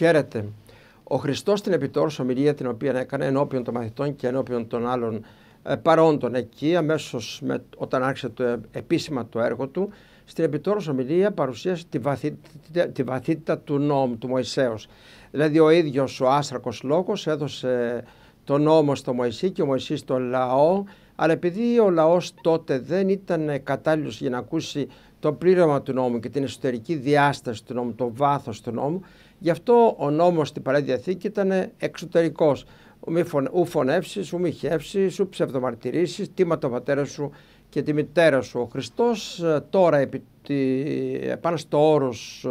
Χαίρετε. Ο Χριστός στην επιτόρους ομιλία την οποία έκανε ενώπιον των μαθητών και ενώπιον των άλλων ε, παρόντων εκεί, αμέσως όταν άρχισε το ε, επίσημα το έργο του, στην επιτόρους ομιλία παρουσίασε τη βαθύτητα, τη του νόμου του Μωυσέως. Δηλαδή ο ίδιος ο άστρακος λόγος έδωσε το νόμο στο Μωυσή και ο Μωυσής στο λαό, αλλά επειδή ο λαός τότε δεν ήταν κατάλληλος για να ακούσει το πλήρωμα του νόμου και την εσωτερική διάσταση του νόμου, το βάθος του νόμου. Γι' αυτό ο νόμος στην Παλαιά Διαθήκη ήταν εξωτερικός. ου φωνεύσεις, ου ου ψευδομαρτυρήσεις, τίμα το πατέρα σου και τη μητέρα σου. Ο Χριστός ε, τώρα επάνω πάνω στο όρος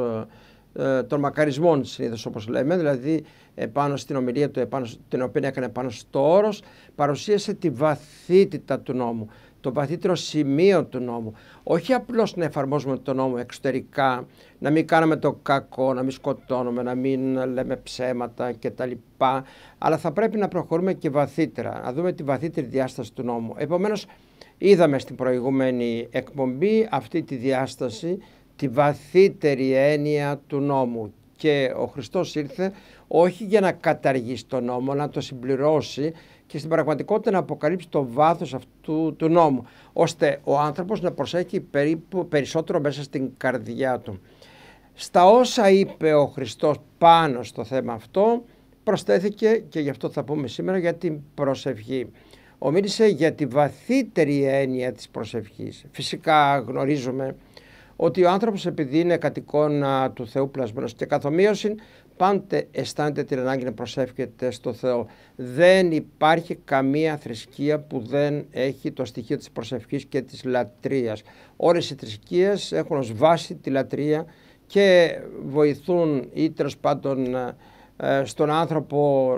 ε, ε, των μακαρισμών συνήθως όπως λέμε, δηλαδή επάνω στην ομιλία του, επάνω, την οποία έκανε πάνω στο όρος, παρουσίασε τη βαθύτητα του νόμου το βαθύτερο σημείο του νόμου. Όχι απλώς να εφαρμόζουμε τον νόμο εξωτερικά, να μην κάνουμε το κακό, να μην σκοτώνουμε, να μην λέμε ψέματα κτλ. Αλλά θα πρέπει να προχωρούμε και βαθύτερα, να δούμε τη βαθύτερη διάσταση του νόμου. Επομένως, είδαμε στην προηγούμενη εκπομπή αυτή τη διάσταση, τη βαθύτερη έννοια του νόμου. Και ο Χριστός ήρθε όχι για να καταργήσει τον νόμο, να το συμπληρώσει και στην πραγματικότητα να αποκαλύψει το βάθος αυτού του νόμου, ώστε ο άνθρωπος να προσέχει περίπου περισσότερο μέσα στην καρδιά του. Στα όσα είπε ο Χριστός πάνω στο θέμα αυτό, προσθέθηκε και γι' αυτό θα πούμε σήμερα για την προσευχή. Ομίλησε για τη βαθύτερη έννοια της προσευχής. Φυσικά γνωρίζουμε ότι ο άνθρωπος επειδή είναι του Θεού πλασμένος και καθομοίωση πάντε αισθάνεται την ανάγκη να προσεύχεται στο Θεό. Δεν υπάρχει καμία θρησκεία που δεν έχει το στοιχείο της προσευχής και της λατρείας. Όλες οι θρησκείες έχουν ως βάση τη λατρεία και βοηθούν ή τέλος πάντων ε, στον άνθρωπο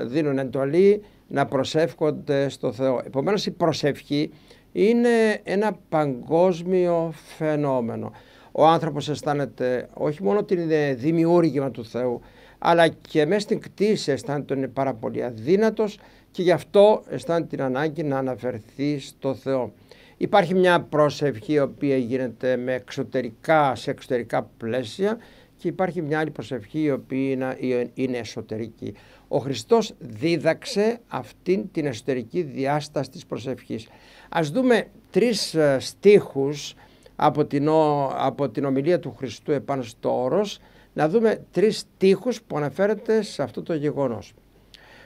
ε, δίνουν εντολή να προσεύχονται στο Θεό. Επομένως η προσευχή είναι ένα παγκόσμιο φαινόμενο ο άνθρωπος αισθάνεται όχι μόνο την δημιούργημα του Θεού, αλλά και μέσα στην κτήση αισθάνεται ότι είναι πάρα πολύ αδύνατος και γι' αυτό αισθάνεται την ανάγκη να αναφερθεί στο Θεό. Υπάρχει μια προσευχή η οποία γίνεται με εξωτερικά, σε εξωτερικά πλαίσια και υπάρχει μια άλλη προσευχή η οποία είναι εσωτερική. Ο Χριστός δίδαξε αυτήν την εσωτερική διάσταση της προσευχής. Ας δούμε τρεις ε, στίχους από την, από την ομιλία του Χριστού επάνω στο όρος να δούμε τρεις στίχους που αναφέρεται σε αυτό το γεγονός.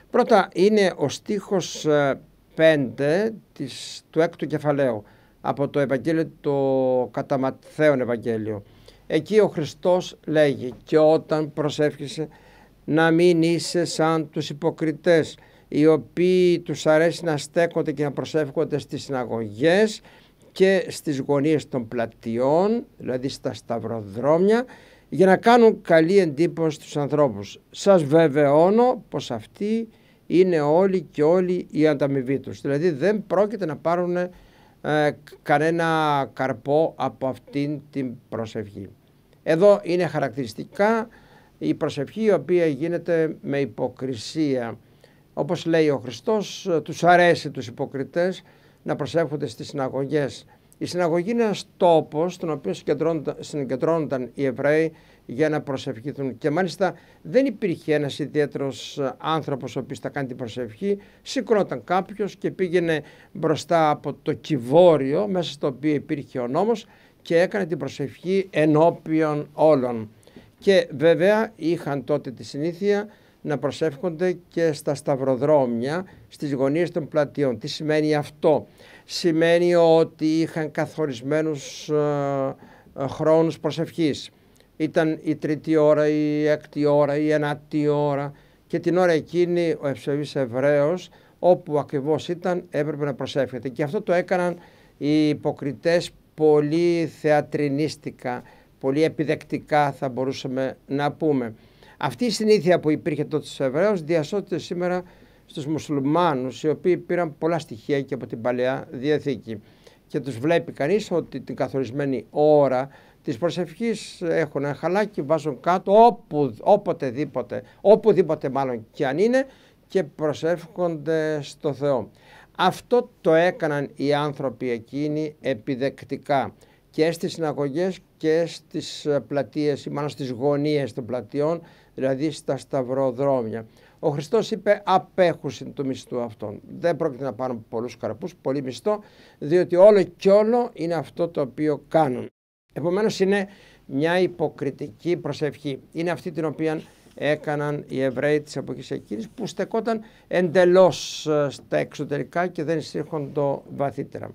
Πρώτα είναι ο στίχος 5 ε, της, του έκτου κεφαλαίου από το Ευαγγέλιο το κατά Ευαγγέλιο. Εκεί ο Χριστός λέγει και όταν προσεύχεσαι να μην είσαι σαν τους υποκριτές οι οποίοι τους αρέσει να στέκονται και να προσεύχονται στις συναγωγές και στις γωνίες των πλατιών, δηλαδή στα σταυροδρόμια, για να κάνουν καλή εντύπωση στους ανθρώπους. Σας βεβαιώνω πως αυτοί είναι όλοι και όλοι οι ανταμοιβοί τους. Δηλαδή δεν πρόκειται να πάρουν ε, κανένα καρπό από αυτήν την προσευχή. Εδώ είναι χαρακτηριστικά η προσευχή η οποία γίνεται με υποκρισία. Όπως λέει ο Χριστός, τους αρέσει τους υποκριτές να προσεύχονται στις συναγωγές. Η συναγωγή είναι ένας τόπος στον οποίο συγκεντρώνονταν οι Εβραίοι για να προσευχηθούν. Και μάλιστα δεν υπήρχε ένας ιδιαίτερος ε, άνθρωπος ο οποίος θα κάνει την προσευχή. Σηκωνόταν κάποιος και πήγαινε μπροστά από το κυβόριο μέσα στο οποίο υπήρχε ο νόμος και έκανε την προσευχή ενώπιον όλων. Και βέβαια είχαν τότε τη συνήθεια να προσεύχονται και στα σταυροδρόμια, στις γωνίες των πλατείων. Τι σημαίνει αυτό. Σημαίνει ότι είχαν καθορισμένους ε, ε, χρόνους προσευχής. Ήταν η τρίτη ώρα, η έκτη ώρα, η ενάτη ώρα και την ώρα εκείνη ο ευσεβής Εβραίος όπου ακριβώς ήταν έπρεπε να προσεύχεται. Και αυτό το έκαναν οι υποκριτές πολύ θεατρινίστικα, πολύ επιδεκτικά θα μπορούσαμε να πούμε. Αυτή η συνήθεια που υπήρχε τότε στους Εβραίους διασώθηκε σήμερα στους μουσουλμάνους οι οποίοι πήραν πολλά στοιχεία και από την Παλαιά Διαθήκη και τους βλέπει κανείς ότι την καθορισμένη ώρα της προσευχής έχουν ένα χαλάκι, βάζουν κάτω όπου, οποτεδήποτε, οπουδήποτε μάλλον και αν είναι και προσεύχονται στο Θεό. Αυτό το έκαναν οι άνθρωποι εκείνοι επιδεκτικά και στις συναγωγές και στις ε, πλατείες ή μάλλον στις γωνίες των πλατείων, δηλαδή στα σταυροδρόμια. Ο Χριστός είπε απέχουσιν του μισθού αυτών. Δεν πρόκειται να πάρουν πολλούς καρπούς, πολύ μισθό, διότι όλο και όλο είναι αυτό το οποίο κάνουν. Επομένως είναι μια υποκριτική προσευχή. Είναι αυτή την οποία έκαναν οι Εβραίοι της εποχής εκείνης που στεκόταν εντελώς ε, στα εξωτερικά και δεν εισήρχον το βαθύτερα.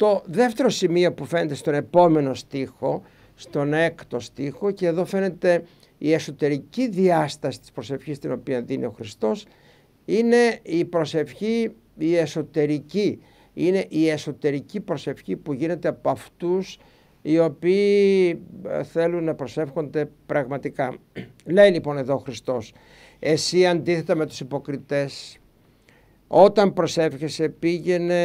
Το δεύτερο σημείο που φαίνεται στον επόμενο στίχο, στον έκτο στίχο και εδώ φαίνεται η εσωτερική διάσταση της προσευχής την οποία δίνει ο Χριστός είναι η προσευχή η εσωτερική. Είναι η εσωτερική προσευχή που γίνεται από αυτούς οι οποίοι ε, θέλουν να προσεύχονται πραγματικά. Λέει λοιπόν εδώ ο Χριστός, εσύ αντίθετα με τους υποκριτές όταν προσεύχεσαι πήγαινε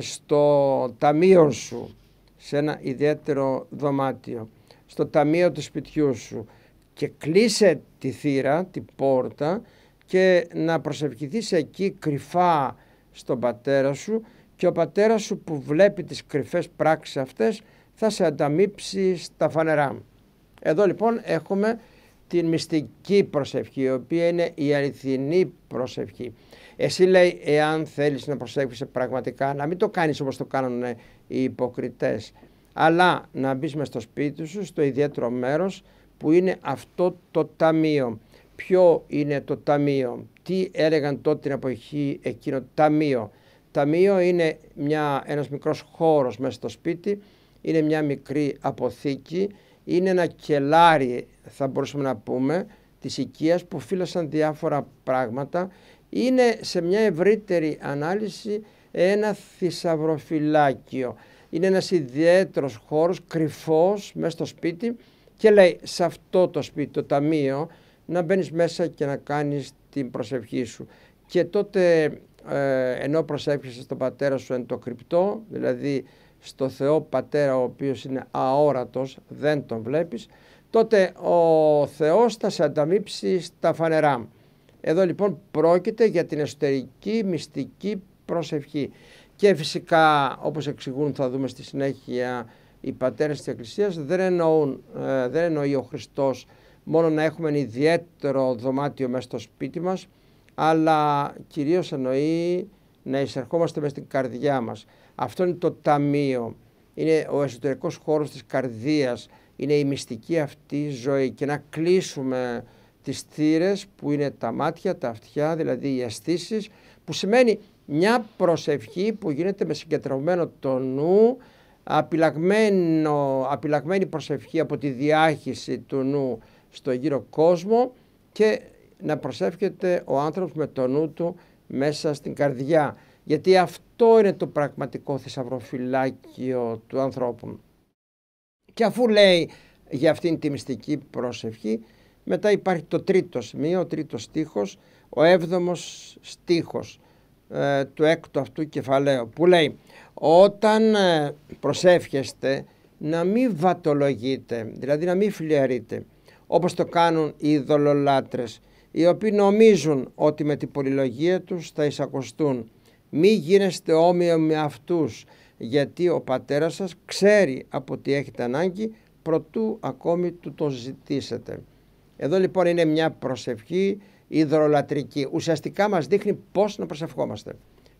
στο ταμείο σου, σε ένα ιδιαίτερο δωμάτιο, στο ταμείο του σπιτιού σου και κλείσε τη θύρα, την πόρτα και να προσευχηθείς εκεί κρυφά στον πατέρα σου και ο πατέρας σου που βλέπει τις κρυφές πράξεις αυτές θα σε ανταμείψει στα φανερά. Εδώ λοιπόν έχουμε την μυστική προσευχή, η οποία είναι η αληθινή προσευχή. Εσύ λέει, εάν θέλεις να προσεύχεσαι πραγματικά, να μην το κάνεις όπως το κάνουν οι υποκριτές, αλλά να μπεις μες στο σπίτι σου, στο ιδιαίτερο μέρος, που είναι αυτό το ταμείο. Ποιο είναι το ταμείο, τι έλεγαν τότε την εποχή εκείνο ταμείο. Ταμείο είναι μια, ένας μικρός χώρος μέσα στο σπίτι, είναι μια μικρή αποθήκη, είναι ένα κελάρι θα μπορούσαμε να πούμε της οικίας που φύλασαν διάφορα πράγματα είναι σε μια ευρύτερη ανάλυση ένα θησαυροφυλάκιο. Είναι ένας ιδιαίτερος χώρος, κρυφός, μέσα στο σπίτι και λέει σε αυτό το σπίτι, το ταμείο, να μπαίνεις μέσα και να κάνεις την προσευχή σου. Και τότε ε, ενώ προσεύχεσαι στον πατέρα σου εν το κρυπτό, δηλαδή στο Θεό Πατέρα ο οποίος είναι αόρατος, δεν τον βλέπεις, τότε ο Θεός θα σε ανταμείψει στα φανερά. Εδώ λοιπόν πρόκειται για την εσωτερική μυστική προσευχή. Και φυσικά όπως εξηγούν θα δούμε στη συνέχεια οι πατέρες της Εκκλησίας δεν, εννοούν, ε, δεν εννοεί ο Χριστός μόνο να έχουμε ένα ιδιαίτερο δωμάτιο μέσα στο σπίτι μας αλλά κυρίως εννοεί να εισερχόμαστε μέσα στην καρδιά μας. Αυτό είναι το ταμείο. Είναι ο εσωτερικός χώρος της καρδίας. Είναι η μυστική αυτή ζωή. Και να κλείσουμε τις θύρες που είναι τα μάτια, τα αυτιά, δηλαδή οι αισθήσεις, που σημαίνει μια προσευχή που γίνεται με συγκεντρωμένο το νου, απειλαγμένο, απειλαγμένη προσευχή από τη διάχυση του νου στο γύρο κόσμο και να προσεύχεται ο άνθρωπος με το νου του μέσα στην καρδιά. Γιατί αυτό είναι το πραγματικό θησαυροφυλάκιο του ανθρώπου. Και αφού λέει για αυτήν τη μυστική προσευχή, μετά υπάρχει το τρίτο σημείο, ο τρίτος στίχος, ο έβδομος στίχος ε, του έκτου αυτού κεφαλαίου, που λέει όταν ε, προσεύχεστε να μην βατολογείτε, δηλαδή να μην φλιαρείτε, όπως το κάνουν οι ειδωλολάτρες, οι οποίοι νομίζουν ότι με την πολυλογία τους θα εισακωστούν μη γίνεστε όμοιο με αυτούς, γιατί ο πατέρας σας ξέρει από τι έχετε ανάγκη, προτού ακόμη του το ζητήσετε. Εδώ λοιπόν είναι μια προσευχή υδρολατρική. Ουσιαστικά μας δείχνει πώς να προσευχόμαστε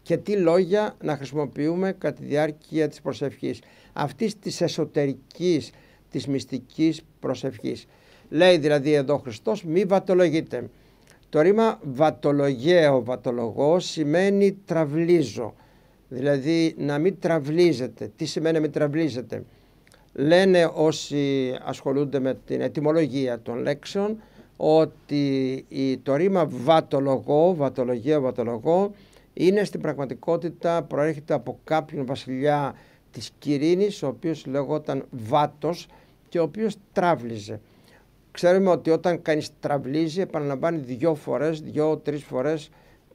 και τι λόγια να χρησιμοποιούμε κατά τη διάρκεια της προσευχής. Αυτής της εσωτερικής, της μυστικής προσευχής. Λέει δηλαδή εδώ ο Χριστός μη βατολογείτε. Το ρήμα βατολογέο, βατολογό σημαίνει τραβλίζω. Δηλαδή να μην τραβλίζετε. Τι σημαίνει να μην τραβλίζετε. Λένε όσοι ασχολούνται με την ετυμολογία των λέξεων ότι το ρήμα βατολογό, βατολογέο, βατολογό είναι στην πραγματικότητα προέρχεται από κάποιον βασιλιά της Κυρίνης ο οποίος λεγόταν Βάτος και ο οποίος τράβλιζε. Ξέρουμε ότι όταν κανείς τραυλίζει, επαναλαμβάνει δύο φορές, δύο-τρει φορέ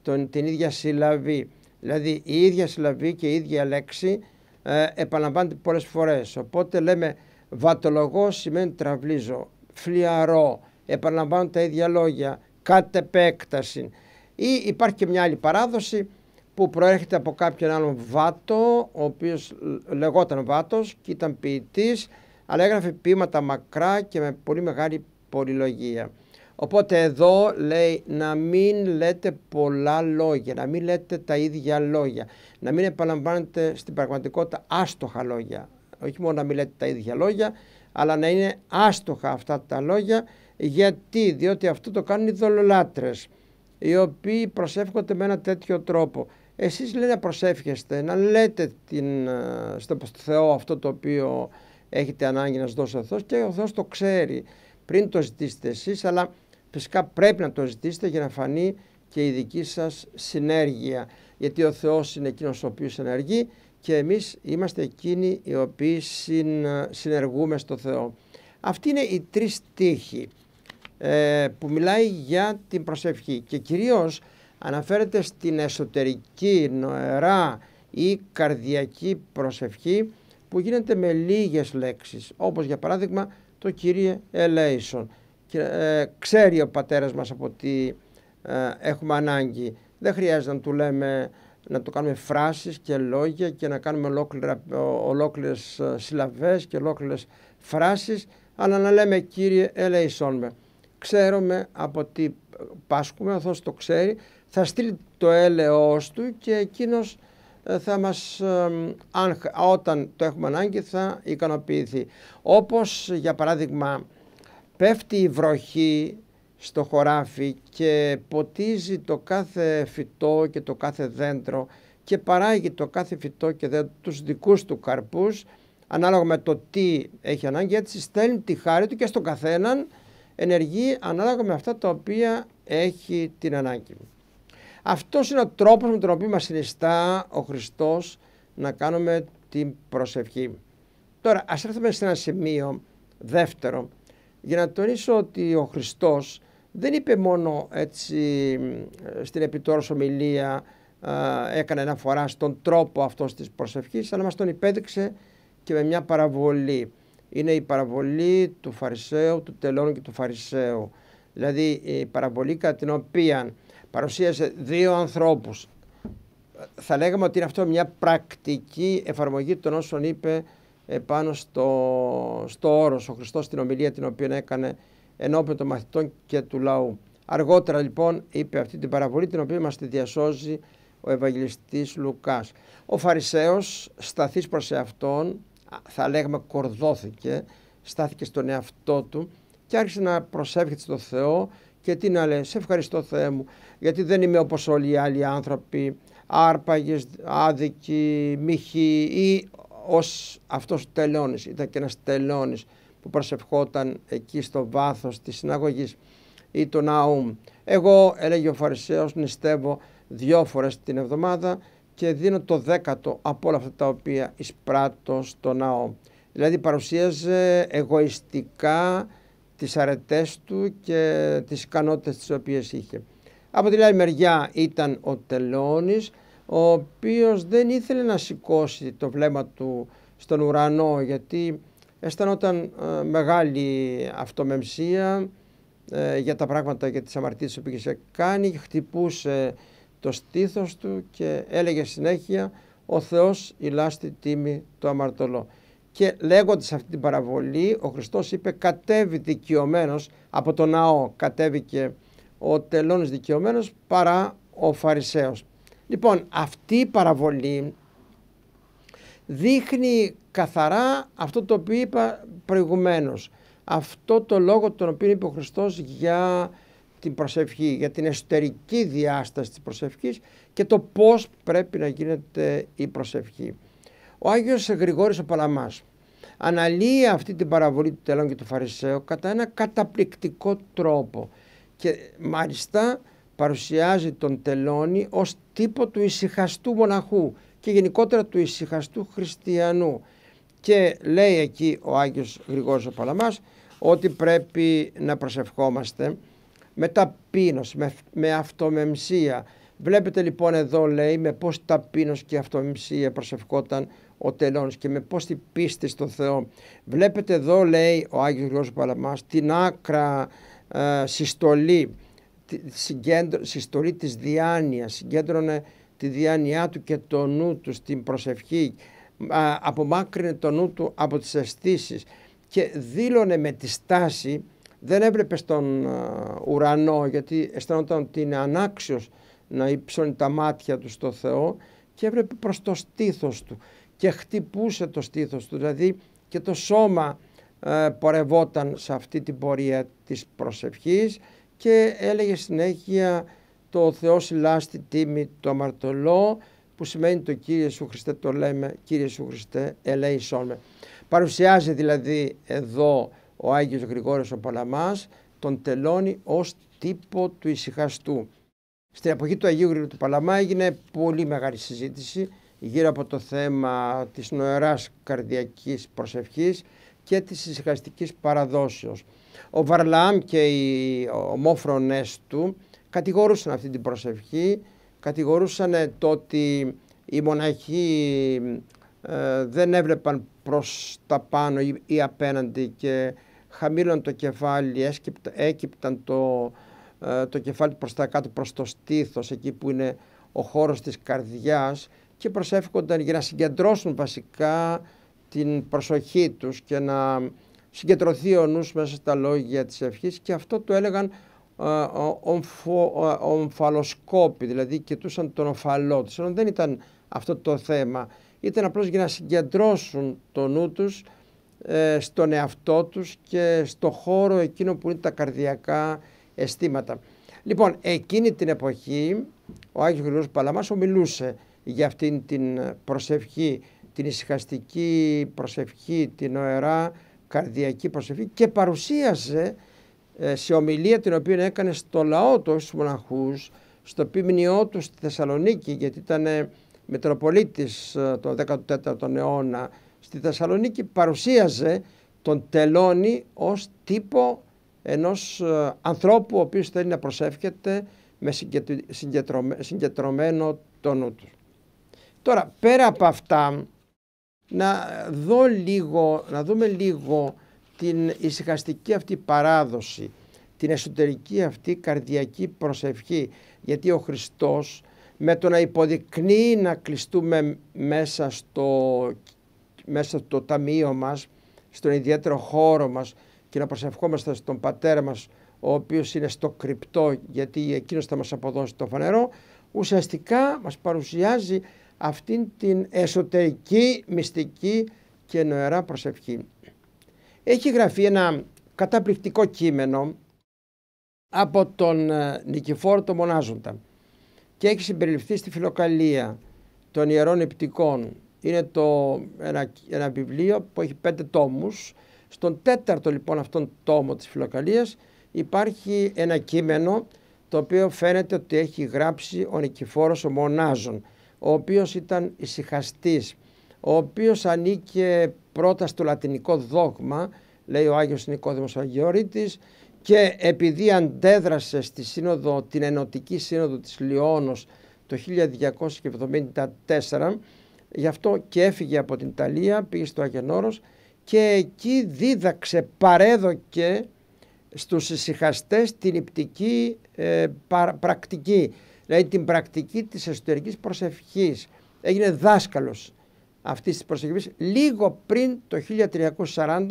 την ίδια συλλαβή. Δηλαδή η ίδια συλλαβή και η ίδια λέξη ε, επαναλαμβάνεται πολλές φορές. Οπότε λέμε βατολογό σημαίνει τραυλίζω, φλιαρώ, επαναλαμβάνω τα ίδια λόγια, κατ' επέκταση. Ή υπάρχει και μια άλλη παράδοση που προέρχεται από κάποιον άλλον βάτο, ο οποίος λεγόταν βάτος και ήταν ποιητής, αλλά έγραφε ποίηματα μακρά και με πολύ μεγάλη πολυλογία. Οπότε εδώ λέει να μην λέτε πολλά λόγια, να μην λέτε τα ίδια λόγια, να μην επαναλαμβάνετε στην πραγματικότητα άστοχα λόγια. Όχι μόνο να μην λέτε τα ίδια λόγια, αλλά να είναι άστοχα αυτά τα λόγια, γιατί, διότι αυτό το κάνουν οι δολολάτρες, οι οποίοι προσεύχονται με ένα τέτοιο τρόπο. Εσείς λέει να προσεύχεστε, να λέτε την, ε, στο Θεό αυτό το οποίο έχετε ανάγκη να σας δώσει ο Θεός και ο Θεός το ξέρει πριν το ζητήσετε εσείς, αλλά φυσικά πρέπει να το ζητήσετε για να φανεί και η δική σας συνέργεια. Γιατί ο Θεός είναι εκείνος ο οποίος ενεργεί και εμείς είμαστε εκείνοι οι οποίοι συνεργούμε στο Θεό. Αυτή είναι η τρεις τύχη ε, που μιλάει για την προσευχή και κυρίως αναφέρεται στην εσωτερική νοερά ή καρδιακή προσευχή που γίνεται με λίγες λέξεις όπως για παράδειγμα το Κύριε ελέησον. Και, ε, ξέρει ο πατέρας μας από τι ε, έχουμε ανάγκη. Δεν χρειάζεται να του λέμε να το κάνουμε φράσεις και λόγια και να κάνουμε ολόκληρα, ολόκληρες ε, συλλαβές και ολόκληρες φράσεις αλλά να λέμε Κύριε ελέησόν με. Ξέρουμε από τι πάσχουμε, ο Θεός το ξέρει, θα στείλει το έλεος του και εκείνος ε, θα μας, αν, όταν το έχουμε ανάγκη θα ικανοποιηθεί. Όπως για παράδειγμα πέφτει η βροχή στο χωράφι και ποτίζει το κάθε φυτό και το κάθε δέντρο και παράγει το κάθε φυτό και δέντρο, τους δικούς του καρπούς ανάλογα με το τι έχει ανάγκη έτσι στέλνει τη χάρη του και στον καθέναν ενεργεί ανάλογα με αυτά τα οποία έχει την ανάγκη. Αυτός είναι ο τρόπος με τον οποίο μας συνιστά ο Χριστός να κάνουμε την προσευχή. Τώρα, ας έρθουμε σε ένα σημείο δεύτερο για να τονίσω ότι ο Χριστός δεν είπε μόνο έτσι στην επιτόρως ομιλία έκανε αναφορά στον τρόπο αυτός της προσευχής αλλά μας τον υπέδειξε και με μια παραβολή. Είναι η παραβολή του Φαρισαίου, του Τελώνου και του Φαρισαίου. Δηλαδή η παραβολή κατά την οποία παρουσίασε δύο ανθρώπους. Θα λέγαμε ότι είναι αυτό μια πρακτική εφαρμογή των όσων είπε ε, πάνω στο, στο όρος ο Χριστός στην ομιλία την οποία έκανε ενώπιον των μαθητών και του λαού. Αργότερα λοιπόν είπε αυτή την παραβολή την οποία μας τη διασώζει ο Ευαγγελιστής Λουκάς. Ο Φαρισαίος σταθείς προς εαυτόν, θα λέγαμε κορδόθηκε, στάθηκε στον εαυτό του και άρχισε να προσεύχεται στον Θεό και τι να σε ευχαριστώ Θεέ μου, γιατί δεν είμαι όπως όλοι οι άλλοι άνθρωποι, άρπαγες, άδικοι, μύχοι ή ως αυτός τελώνης, ήταν και ένας τελώνης που προσευχόταν εκεί στο βάθος της συναγωγής ή του ναού. Εγώ, έλεγε ο Φαρισαίος, νηστεύω δυο φορές την εβδομάδα και δίνω το δέκατο από όλα αυτά τα οποία εισπράττω στο ναό. Δηλαδή παρουσίαζε εγωιστικά τις αρετές του και τις ικανότητες τις οποίες είχε. Από την άλλη μεριά ήταν ο Τελώνης, ο οποίος δεν ήθελε να σηκώσει το βλέμμα του στον ουρανό γιατί αισθανόταν ε, μεγάλη αυτομεμψία ε, για τα πράγματα και τις αμαρτίες που είχε κάνει, χτυπούσε το στήθος του και έλεγε συνέχεια «Ο Θεός η λάστη τίμη το αμαρτωλό». Και λέγοντας αυτή την παραβολή, ο Χριστός είπε κατέβη δικαιωμένος από τον ναό, κατέβηκε ο τελώνης δικαιωμένος παρά ο Φαρισαίος. Λοιπόν, αυτή η παραβολή δείχνει καθαρά αυτό το οποίο είπα προηγουμένως. Αυτό το λόγο τον οποίο είπε ο Χριστός για την προσευχή, για την εσωτερική διάσταση της προσευχής και το πώς πρέπει να γίνεται η προσευχή. Ο Άγιος Γρηγόρης ο Παλαμάς αναλύει αυτή την παραβολή του τελών και του Φαρισαίου κατά ένα καταπληκτικό τρόπο και μάλιστα παρουσιάζει τον τελώνη ως τύπο του ησυχαστού μοναχού και γενικότερα του ησυχαστού χριστιανού και λέει εκεί ο Άγιος Γρηγόρης ο Παλαμάς ότι πρέπει να προσευχόμαστε με ταπείνωση, με, με Βλέπετε λοιπόν εδώ λέει με πώς ταπείνωση και αυτομεμσία προσευχόταν ο τελώνης και με πώς την πίστη στο Θεό. Βλέπετε εδώ λέει ο Άγιος Γλώσσος Παλαμάς την άκρα ε, συστολή, τη, συγκέντρω, συστολή της διάνοιας, συγκέντρωνε τη διάνοιά του και το νου του στην προσευχή, απομάκρυνε το νου του από τις αισθήσεις και δήλωνε με τη στάση, δεν έβλεπε στον ε, ουρανό γιατί αισθανόταν ότι είναι ανάξιος να υψώνει τα μάτια του στο Θεό και έβλεπε προς το στήθος του και χτυπούσε το στήθος του, δηλαδή και το σώμα ε, πορευόταν σε αυτή την πορεία της προσευχής και έλεγε συνέχεια το Θεό συλλάστη τίμη το αμαρτωλό που σημαίνει το Κύριε Σου Χριστέ το λέμε, Κύριε Σου Χριστέ ελέησόν με. Παρουσιάζει δηλαδή εδώ ο Άγιος Γρηγόριος ο Παλαμάς τον τελώνει ως τύπο του ησυχαστού. Στην εποχή του Αγίου Γρηγορίου του Παλαμά έγινε πολύ μεγάλη συζήτηση γύρω από το θέμα της νοεράς καρδιακής προσευχής και της συσχαστικής παραδόσεως. Ο Βαρλάμ και οι ομόφρονές του κατηγορούσαν αυτή την προσευχή, κατηγορούσαν το ότι οι μοναχοί ε, δεν έβλεπαν προς τα πάνω ή, απέναντι και χαμήλωναν το κεφάλι, έκυπταν το, ε, το κεφάλι προς τα κάτω, προς το στήθος, εκεί που είναι ο χώρος της καρδιάς και προσεύχονταν για να συγκεντρώσουν βασικά την προσοχή τους και να συγκεντρωθεί ο νους μέσα στα λόγια της ευχής και αυτό το έλεγαν ε, ε, ομφαλοσκόποι, δηλαδή κοιτούσαν τον ομφαλό τους, δεν ήταν αυτό το θέμα. Ήταν απλώς για να συγκεντρώσουν το νου τους ε, στον εαυτό τους και στο χώρο εκείνο που είναι τα καρδιακά αισθήματα. Λοιπόν, εκείνη την εποχή ο Άγιος Γρηγόριος Παλαμάς ομιλούσε για αυτήν την προσευχή, την ησυχαστική προσευχή, την ωερά καρδιακή προσευχή και παρουσίαζε ε, σε ομιλία την οποία έκανε στο λαό τους, στους μοναχούς, στο πίμνιό τους στη Θεσσαλονίκη γιατί ήταν Μητροπολίτης ε, το 14ο αιώνα στη Θεσσαλονίκη παρουσίαζε τον τελώνει ως τύπο ενός ε, ανθρώπου ο αιωνα στη θεσσαλονικη παρουσιαζε τον τελωνη ως θέλει να προσεύχεται με συγκεντρωμένο το νου τους. Τώρα, πέρα από αυτά, να, δω λίγο, να δούμε λίγο την ησυχαστική αυτή παράδοση, την εσωτερική αυτή καρδιακή προσευχή, γιατί ο Χριστός με το να υποδεικνύει να κλειστούμε μέσα στο, μέσα στο ταμείο μας, στον ιδιαίτερο χώρο μας και να προσευχόμαστε στον Πατέρα μας, ο οποίος είναι στο κρυπτό γιατί εκείνος θα μας αποδώσει το φανερό, ουσιαστικά μας παρουσιάζει αυτήν την εσωτερική μυστική και νοερά προσευχή. Έχει γραφεί ένα καταπληκτικό κείμενο από τον ε, Νικηφόρο το Μονάζοντα και έχει συμπεριληφθεί στη Φιλοκαλία των Ιερών επιτικών. Είναι το, ένα, ένα βιβλίο που έχει πέντε τόμους. Στον τέταρτο λοιπόν αυτόν τόμο της Φιλοκαλίας υπάρχει ένα κείμενο το οποίο φαίνεται ότι έχει γράψει ο Νικηφόρος ο Μονάζων ο οποίος ήταν ησυχαστής, ο οποίος ανήκε πρώτα στο λατινικό δόγμα, λέει ο Άγιος Νικόδημος Αγιορείτης, και επειδή αντέδρασε στη σύνοδο, την Ενωτική Σύνοδο της Λιώνος το 1274, γι' αυτό και έφυγε από την Ιταλία, πήγε στο Αγενόρος και εκεί δίδαξε, παρέδοκε στους ησυχαστές την υπτική ε, πρακτική. Δηλαδή την πρακτική της εσωτερικής προσευχής Έγινε δάσκαλος αυτής της προσευχής λίγο πριν το 1340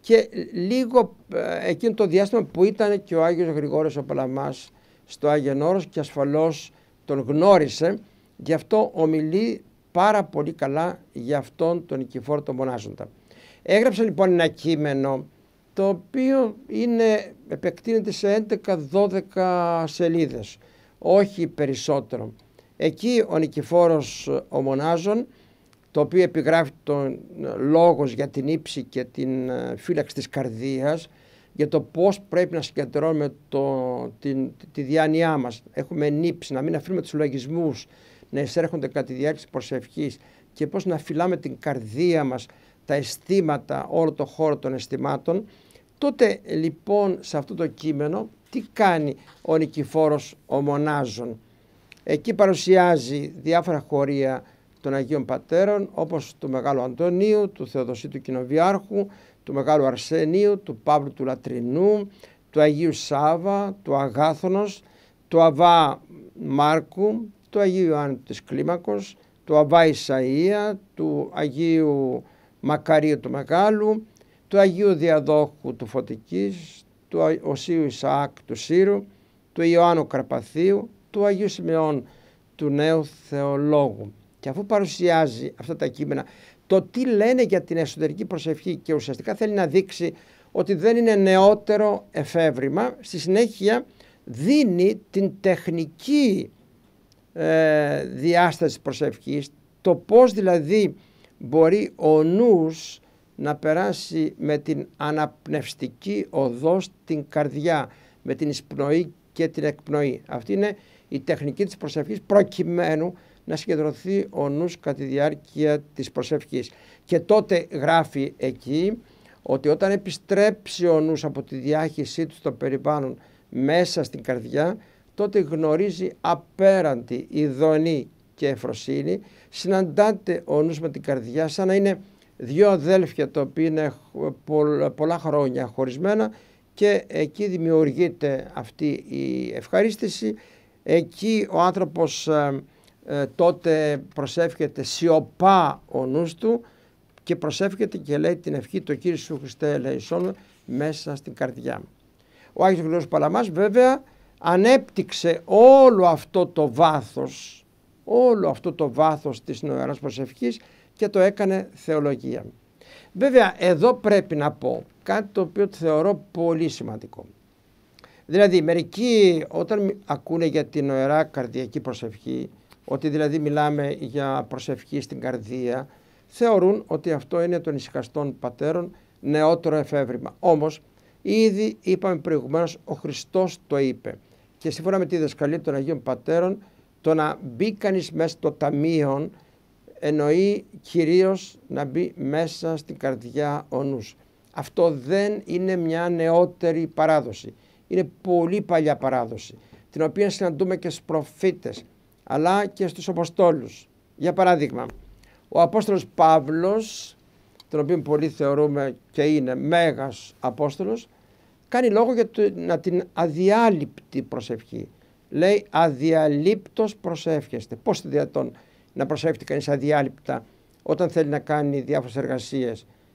και λίγο ε, εκείνο το διάστημα που ήταν και ο Άγιος Γρηγόριος ο Παλαμάς στο Άγιον Όρος και ασφαλώς τον γνώρισε. Γι' αυτό ομιλεί πάρα πολύ καλά για αυτόν τον Νικηφόρο τον Μονάζοντα. Έγραψε λοιπόν ένα κείμενο το οποίο επεκτείνεται σε 11-12 σελίδες όχι περισσότερο. Εκεί ο Νικηφόρος ο Μονάζων, το οποίο επιγράφει τον ε, λόγος για την ύψη και την ε, φύλαξη της καρδίας, για το πώς πρέπει να συγκεντρώνουμε το, την, τη διάνοιά μας. Έχουμε νύψη, να μην αφήνουμε τους λογισμούς να εισέρχονται κατά τη διάρκεια της προσευχής και πώς να φυλάμε την καρδία μας, τα αισθήματα, όλο το χώρο των αισθημάτων. Τότε λοιπόν σε αυτό το κείμενο τι κάνει ο Νικηφόρος ο Μονάζων. Εκεί παρουσιάζει διάφορα χωρία των Αγίων Πατέρων όπως του Μεγάλου Αντωνίου, του Θεοδοσίτου Κοινοβιάρχου, του Μεγάλου Αρσενίου, του Παύλου του Λατρινού, του Αγίου Σάβα, του Αγάθωνος, του Αβά Μάρκου, του Αγίου Ιωάννη της Κλίμακος, του Αβά Ισαΐα, του Αγίου Μακαρίου του Μεγάλου, του Αγίου Διαδόχου του Φωτικής, του Οσίου Ισαάκ του Σύρου, του Ιωάννου Καρπαθίου, του Αγίου Σημεών του νέου θεολόγου. Και αφού παρουσιάζει αυτά τα κείμενα, το τι λένε για την εσωτερική προσευχή και ουσιαστικά θέλει να δείξει ότι δεν είναι νεότερο εφεύρημα, στη συνέχεια δίνει την τεχνική ε, διάσταση προσευχής, το πώς δηλαδή μπορεί ο νους να περάσει με την αναπνευστική οδό στην καρδιά, με την εισπνοή και την εκπνοή. Αυτή είναι η τεχνική της προσευχής προκειμένου να συγκεντρωθεί ο νους κατά τη διάρκεια της προσευχής. Και τότε γράφει εκεί ότι όταν επιστρέψει ο νους από τη διάχυσή του στο περιβάλλον μέσα στην καρδιά, τότε γνωρίζει απέραντη ειδονή και εφροσύνη, συναντάται ο νους με την καρδιά σαν να είναι δύο αδέλφια τα οποία είναι πολλά χρόνια χωρισμένα και εκεί δημιουργείται αυτή η ευχαρίστηση. Εκεί ο άνθρωπος ε, ε, τότε προσεύχεται σιωπά ο νους του και προσεύχεται και λέει την ευχή του Κύριου Σου Χριστέ ελεησόν μέσα στην καρδιά μου. Ο Άγιος Βιλός Παλαμάς βέβαια ανέπτυξε όλο αυτό το βάθος όλο αυτό το βάθος της νοεράς προσευχής και το έκανε θεολογία. Βέβαια εδώ πρέπει να πω κάτι το οποίο θεωρώ πολύ σημαντικό. Δηλαδή μερικοί όταν ακούνε για την ωερά καρδιακή προσευχή, ότι δηλαδή μιλάμε για προσευχή στην καρδία, θεωρούν ότι αυτό είναι των ησυχαστών πατέρων νεότερο εφεύρημα. Όμως ήδη είπαμε προηγουμένως ο Χριστός το είπε και σύμφωνα με τη δεσκαλία των Αγίων Πατέρων το να μπει κανείς μέσα στο ταμείο εννοεί κυρίως να μπει μέσα στην καρδιά ο νους. Αυτό δεν είναι μια νεότερη παράδοση. Είναι πολύ παλιά παράδοση, την οποία συναντούμε και στους προφήτες, αλλά και στους Αποστόλους. Για παράδειγμα, ο Απόστολος Παύλος, τον οποίο πολλοί θεωρούμε και είναι μέγας Απόστολος, κάνει λόγο για να την αδιάλειπτη προσευχή. Λέει αδιαλείπτος προσεύχεστε. Πώς δυνατόν να προσεύχεται κανείς αδιάλειπτα όταν θέλει να κάνει διάφορες εργασίες.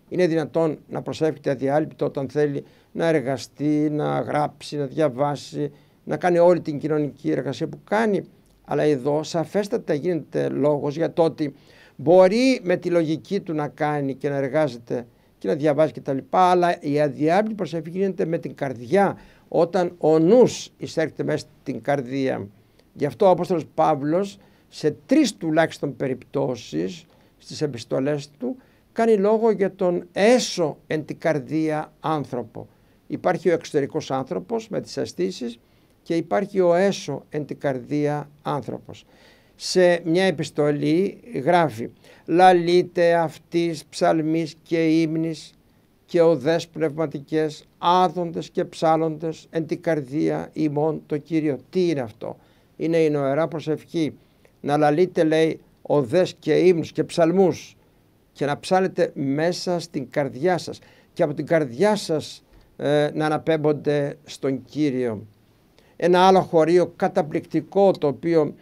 Είναι δυνατόν να προσεύχεται αδιάλειπτα όταν θέλει να εργαστεί, να γράψει, να διαβάσει, να κάνει όλη την κοινωνική εργασία που κάνει. Αλλά εδώ σαφέστατα γίνεται λόγος για το ότι μπορεί με τη λογική του να κάνει και να εργάζεται και να διαβάζει κτλ. Αλλά η αδιάλειπτη προσευχή γίνεται με την καρδιά όταν ο νους εισέρχεται μέσα στην καρδία. Γι' αυτό ο Απόστολος Παύλος σε τρεις τουλάχιστον περιπτώσεις στις επιστολές του κάνει λόγο για τον έσω εν την καρδία άνθρωπο. Υπάρχει ο εξωτερικός άνθρωπος με τις αισθήσεις και υπάρχει ο έσω εν την καρδία άνθρωπος. Σε μια επιστολή γράφει «Λαλείτε αυτής ψαλμής και ύμνης και οδές πνευματικές, άδοντες και ψάλλοντες εν την καρδία ημών το Κύριο». Τι είναι αυτό. Είναι η νοερά προσευχή να λαλείτε λέει οδές και ύμνους και ψαλμούς και να ψάλετε μέσα στην καρδιά σας και από την καρδιά σας ε, να αναπέμπονται στον Κύριο. Ένα άλλο χωρίο καταπληκτικό το οποίο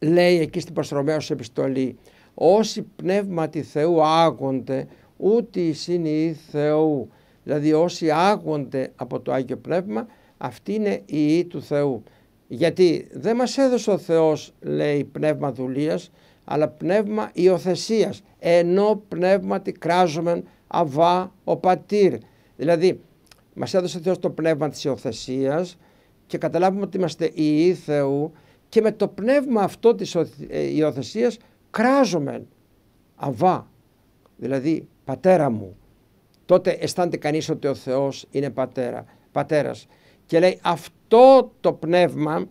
λέει εκεί στην Παστρομέως επιστολή «Όσοι πνεύματι Θεού άγονται, ούτε οι είναι Θεού». Δηλαδή όσοι άγονται από το Άγιο Πνεύμα, αυτή είναι η ή του Θεού. Γιατί δεν μας έδωσε ο Θεός, λέει, πνεύμα δουλείας, αλλά πνεύμα υιοθεσίας. ενώ πνεύματι κράζομεν αβά ο πατήρ. Δηλαδή, μας έδωσε ο Θεός το πνεύμα της υιοθεσίας και καταλάβουμε ότι είμαστε οι Θεού και με το πνεύμα αυτό της ε, υιοθεσίας κράζομεν αβά, δηλαδή πατέρα μου. Τότε αισθάνεται κανείς ότι ο Θεός είναι πατέρα, πατέρας. Και λέει αυτός το πνεύμα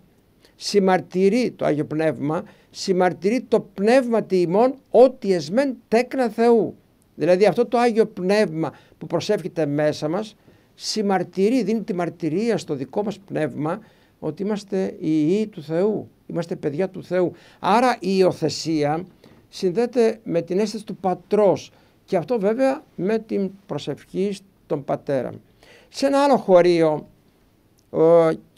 συμμαρτυρεί το Άγιο Πνεύμα, συμμαρτυρεί το πνεύμα τη ημών ότι εσμέν τέκνα Θεού. Δηλαδή αυτό το Άγιο Πνεύμα που προσεύχεται μέσα μας συμμαρτυρεί, δίνει τη μαρτυρία στο δικό μας πνεύμα ότι είμαστε οι του Θεού, είμαστε παιδιά του Θεού. Άρα η υιοθεσία συνδέεται με την αίσθηση του πατρός και αυτό βέβαια με την προσευχή στον πατέρα. Σε ένα άλλο χωρίο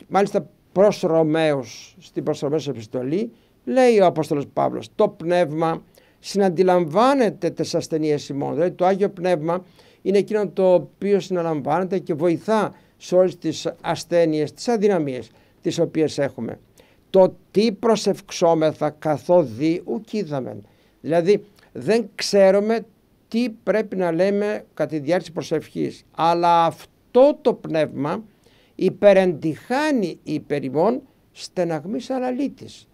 Μάλιστα προς Ρωμαίους, στην προς Ρωμαίους επιστολή, λέει ο Απόστολος Παύλος, το πνεύμα συναντιλαμβάνεται τις ασθενείες ημών. Δηλαδή το Άγιο Πνεύμα είναι εκείνο το οποίο συναλαμβάνεται και βοηθά σε όλες τις ασθένειες, τις αδυναμίες τις οποίες έχουμε. Το τι προσευξόμεθα καθόδη ουκ είδαμε. Δηλαδή δεν ξέρουμε τι πρέπει να λέμε κατά τη διάρκεια προσευχής. Αλλά αυτό το πνεύμα υπερεντυχάνει υπερημών στεναγμής αναλύτης.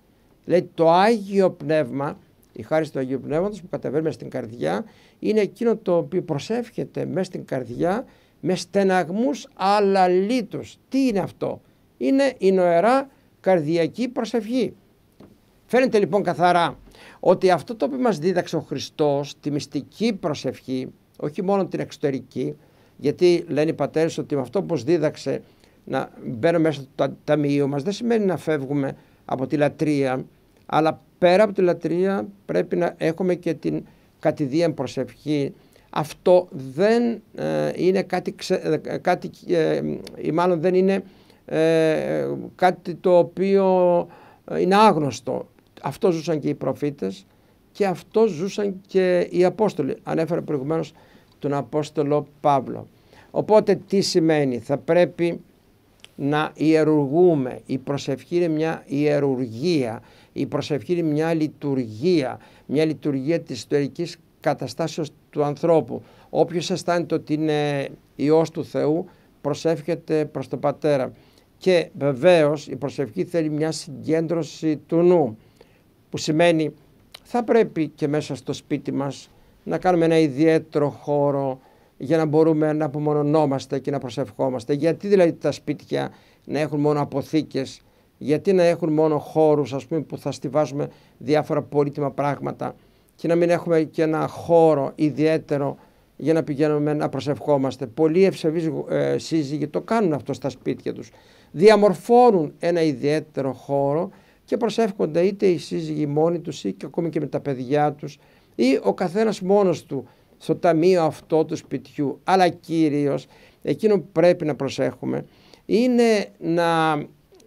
Δηλαδή το Άγιο Πνεύμα, η χάρη του Αγίου Πνεύματος που κατεβαίνει μέσα στην καρδιά είναι εκείνο το οποίο προσεύχεται μέσα στην καρδιά με στεναγμούς αλαλήτους. Τι είναι αυτό. Είναι η νοερά καρδιακή προσευχή. Φαίνεται λοιπόν καθαρά ότι αυτό το οποίο μας δίδαξε ο Χριστός, τη μυστική προσευχή, όχι μόνο την εξωτερική, γιατί λένε οι πατέρες ότι με αυτό που δίδαξε να μπαίνουμε μέσα στο ταμείο μας δεν σημαίνει να φεύγουμε από τη λατρεία, αλλά πέρα από τη λατρεία πρέπει να έχουμε και την κατηδία προσευχή. Αυτό δεν ε, είναι κάτι, ε, κάτι ε, ή μάλλον δεν είναι κάτι το οποίο είναι άγνωστο. Αυτό ζούσαν και οι προφήτες και αυτό ζούσαν και οι Απόστολοι. Ανέφερα προηγουμένως τον Απόστολο Παύλο. Οπότε τι σημαίνει, θα πρέπει να ιερουργούμε. Η προσευχή είναι μια ιερουργία, η προσευχή είναι μια λειτουργία, μια λειτουργία της ιστορικής καταστάσεως του ανθρώπου. Όποιος αισθάνεται ότι είναι Υιός του Θεού προσεύχεται προς τον Πατέρα. Και βεβαίως η προσευχή θέλει μια συγκέντρωση του νου που σημαίνει θα πρέπει και μέσα στο σπίτι μας να κάνουμε ένα ιδιαίτερο χώρο για να μπορούμε να απομονωνόμαστε και να προσευχόμαστε. Γιατί δηλαδή τα σπίτια να έχουν μόνο αποθήκες, γιατί να έχουν μόνο χώρους ας πούμε, που θα στηβάζουμε διάφορα πολύτιμα πράγματα και να μην έχουμε και ένα χώρο ιδιαίτερο για να πηγαίνουμε να προσευχόμαστε. Πολλοί ευσεβείς ε, σύζυγοι το κάνουν αυτό στα σπίτια τους. Διαμορφώνουν ένα ιδιαίτερο χώρο και προσεύχονται είτε οι σύζυγοι μόνοι τους ή και ακόμη και με τα παιδιά τους ή ο καθένας μόνος του στο ταμείο αυτό του σπιτιού, αλλά κυρίως εκείνο που πρέπει να προσέχουμε είναι να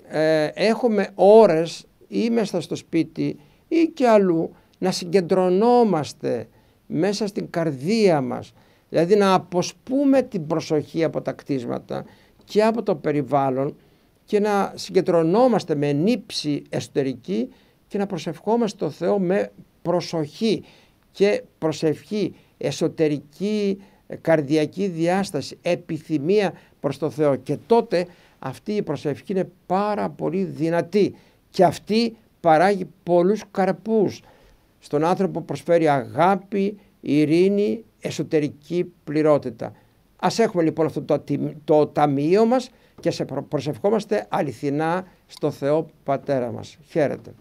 ε, έχουμε ώρες ή μέσα στο σπίτι ή και αλλού να συγκεντρωνόμαστε μέσα στην καρδία μας, δηλαδή να αποσπούμε την προσοχή από τα κτίσματα και από το περιβάλλον και να συγκεντρωνόμαστε με νύψη εσωτερική και να προσευχόμαστε το Θεό με προσοχή και προσευχή, εσωτερική ε, καρδιακή διάσταση, επιθυμία προς το Θεό και τότε αυτή η προσευχή είναι πάρα πολύ δυνατή και αυτή παράγει πολλούς καρπούς. Στον άνθρωπο προσφέρει αγάπη, ειρήνη, εσωτερική πληρότητα. Ας έχουμε λοιπόν αυτό το, το ταμείο μας και σε προσευχόμαστε αληθινά στο Θεό Πατέρα μας. Χαίρετε.